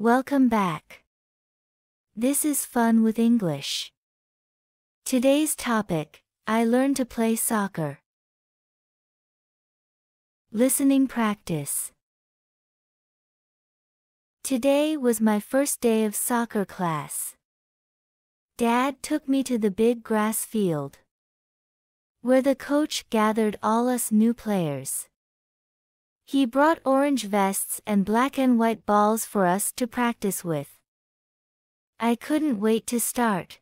Welcome back. This is Fun with English. Today's topic, I learned to play soccer. Listening practice. Today was my first day of soccer class. Dad took me to the big grass field. Where the coach gathered all us new players. He brought orange vests and black and white balls for us to practice with. I couldn't wait to start.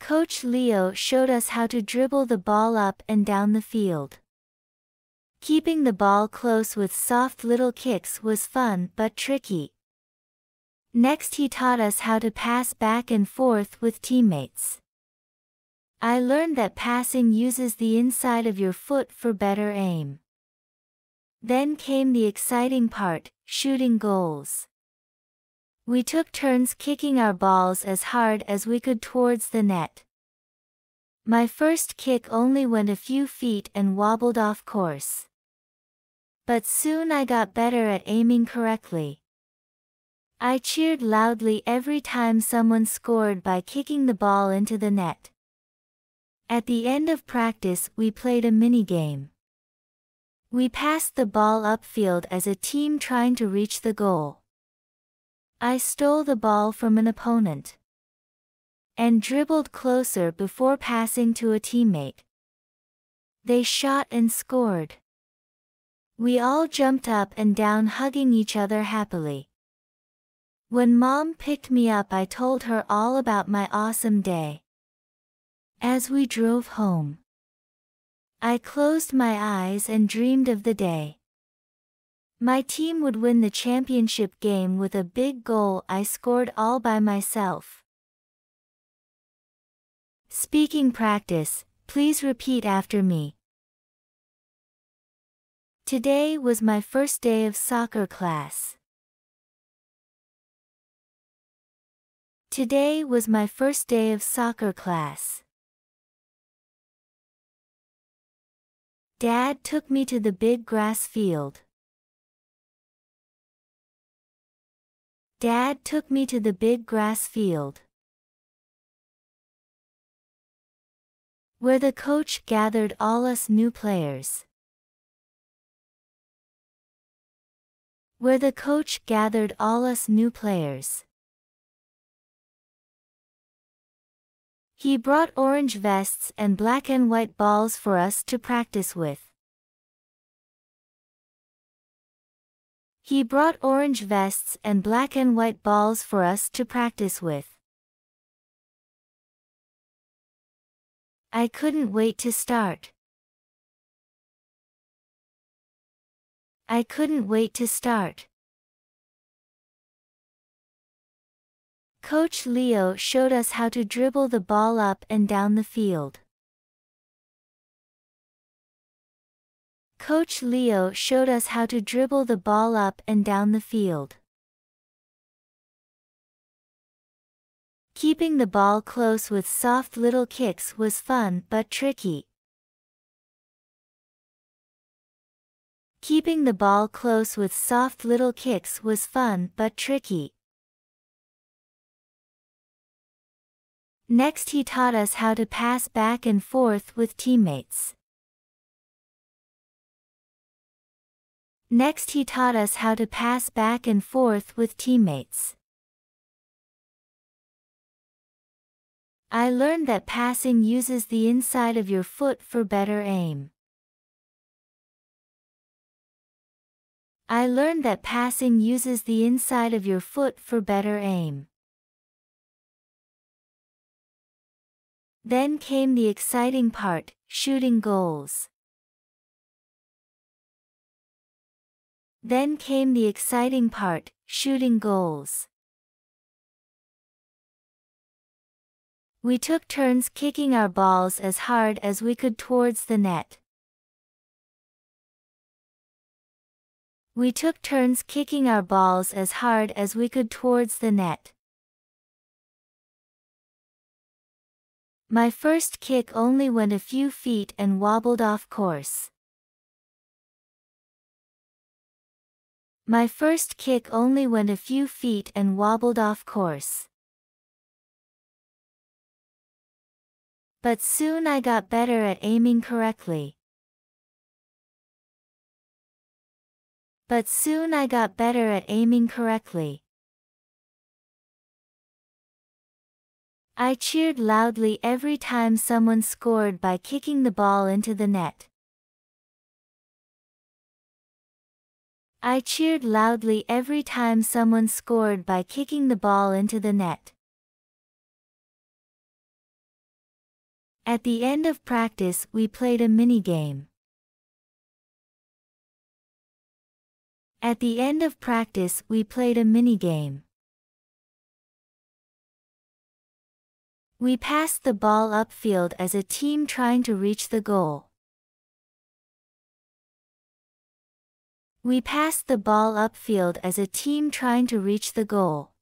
Coach Leo showed us how to dribble the ball up and down the field. Keeping the ball close with soft little kicks was fun but tricky. Next he taught us how to pass back and forth with teammates. I learned that passing uses the inside of your foot for better aim. Then came the exciting part, shooting goals. We took turns kicking our balls as hard as we could towards the net. My first kick only went a few feet and wobbled off course. But soon I got better at aiming correctly. I cheered loudly every time someone scored by kicking the ball into the net. At the end of practice we played a mini game. We passed the ball upfield as a team trying to reach the goal. I stole the ball from an opponent and dribbled closer before passing to a teammate. They shot and scored. We all jumped up and down hugging each other happily. When mom picked me up I told her all about my awesome day. As we drove home, I closed my eyes and dreamed of the day. My team would win the championship game with a big goal I scored all by myself. Speaking practice, please repeat after me. Today was my first day of soccer class. Today was my first day of soccer class. Dad took me to the big grass field. Dad took me to the big grass field. Where the coach gathered all us new players. Where the coach gathered all us new players. He brought orange vests and black and white balls for us to practice with. He brought orange vests and black and white balls for us to practice with. I couldn't wait to start. I couldn't wait to start. Coach Leo showed us how to dribble the ball up and down the field. Coach Leo showed us how to dribble the ball up and down the field. Keeping the ball close with soft little kicks was fun but tricky. Keeping the ball close with soft little kicks was fun but tricky. Next he taught us how to pass back and forth with teammates. Next he taught us how to pass back and forth with teammates. I learned that passing uses the inside of your foot for better aim. I learned that passing uses the inside of your foot for better aim. Then came the exciting part, shooting goals. Then came the exciting part, shooting goals. We took turns kicking our balls as hard as we could towards the net. We took turns kicking our balls as hard as we could towards the net. My first kick only went a few feet and wobbled off course. My first kick only went a few feet and wobbled off course. But soon I got better at aiming correctly. But soon I got better at aiming correctly. I cheered loudly every time someone scored by kicking the ball into the net. I cheered loudly every time someone scored by kicking the ball into the net. At the end of practice, we played a minigame. At the end of practice, we played a minigame. We passed the ball upfield as a team trying to reach the goal. We passed the ball upfield as a team trying to reach the goal.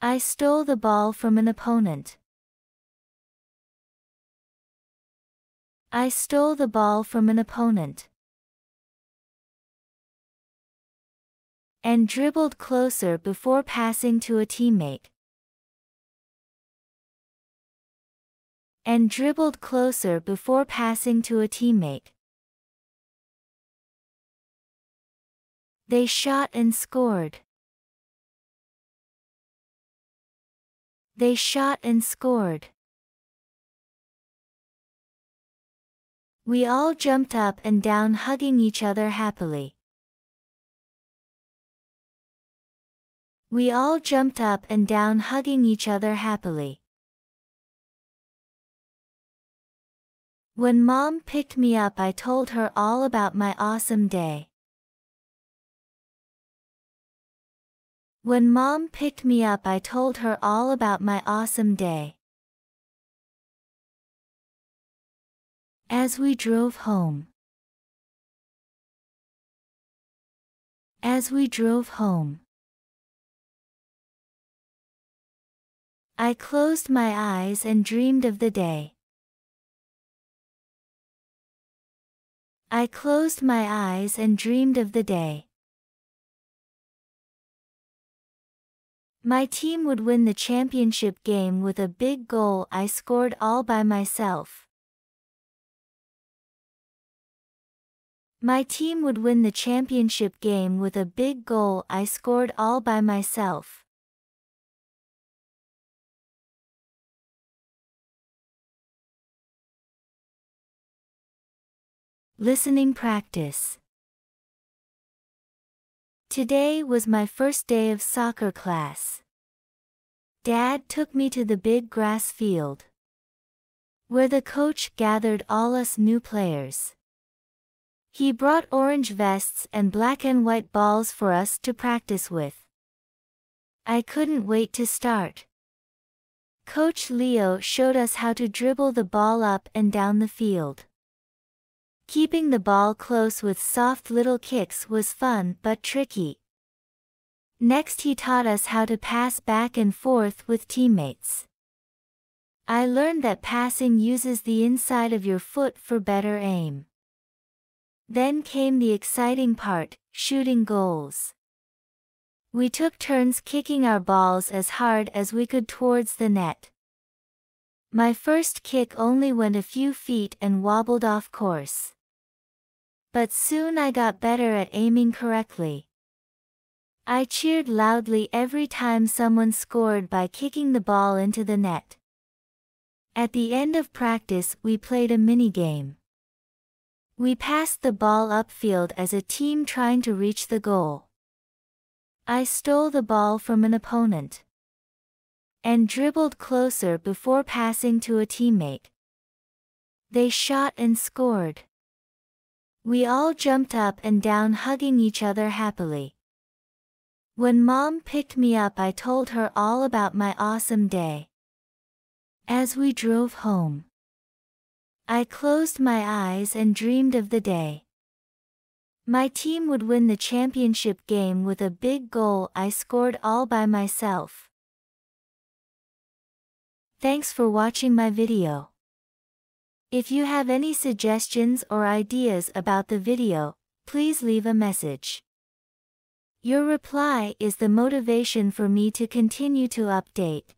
I stole the ball from an opponent. I stole the ball from an opponent. and dribbled closer before passing to a teammate. And dribbled closer before passing to a teammate. They shot and scored. They shot and scored. We all jumped up and down hugging each other happily. We all jumped up and down hugging each other happily. When mom picked me up I told her all about my awesome day. When mom picked me up I told her all about my awesome day. As we drove home. As we drove home. I closed my eyes and dreamed of the day. I closed my eyes and dreamed of the day. My team would win the championship game with a big goal I scored all by myself. My team would win the championship game with a big goal I scored all by myself. Listening practice. Today was my first day of soccer class. Dad took me to the big grass field, where the coach gathered all us new players. He brought orange vests and black and white balls for us to practice with. I couldn't wait to start. Coach Leo showed us how to dribble the ball up and down the field. Keeping the ball close with soft little kicks was fun but tricky. Next he taught us how to pass back and forth with teammates. I learned that passing uses the inside of your foot for better aim. Then came the exciting part, shooting goals. We took turns kicking our balls as hard as we could towards the net. My first kick only went a few feet and wobbled off course. But soon I got better at aiming correctly. I cheered loudly every time someone scored by kicking the ball into the net. At the end of practice, we played a mini game. We passed the ball upfield as a team trying to reach the goal. I stole the ball from an opponent and dribbled closer before passing to a teammate. They shot and scored. We all jumped up and down hugging each other happily. When mom picked me up I told her all about my awesome day. As we drove home, I closed my eyes and dreamed of the day. My team would win the championship game with a big goal I scored all by myself. Thanks for watching my video. If you have any suggestions or ideas about the video, please leave a message. Your reply is the motivation for me to continue to update.